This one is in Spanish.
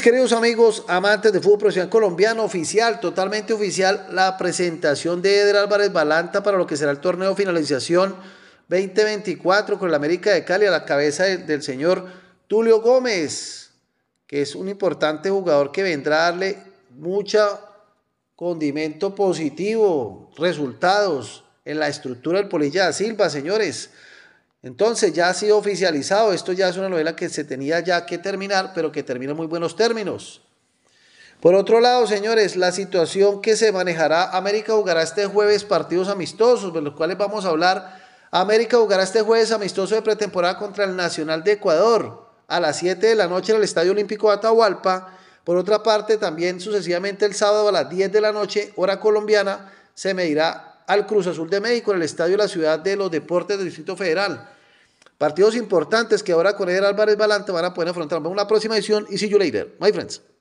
queridos amigos, amantes de fútbol profesional colombiano, oficial, totalmente oficial, la presentación de Eder Álvarez Balanta para lo que será el torneo finalización 2024 con la América de Cali a la cabeza del, señor Tulio Gómez, que es un importante jugador que vendrá a darle mucho condimento positivo, resultados en la estructura del Polilla Silva, señores. Entonces ya ha sido oficializado, esto ya es una novela que se tenía ya que terminar, pero que termina en muy buenos términos. Por otro lado, señores, la situación que se manejará, América jugará este jueves partidos amistosos, de los cuales vamos a hablar. América jugará este jueves amistoso de pretemporada contra el Nacional de Ecuador a las 7 de la noche en el Estadio Olímpico de Atahualpa. Por otra parte, también sucesivamente el sábado a las 10 de la noche, hora colombiana, se medirá al Cruz Azul de México en el Estadio de la Ciudad de los Deportes del Distrito Federal. Partidos importantes que ahora con Álvarez Balante van a poder afrontar. Vamos la próxima edición y see you later. My friends.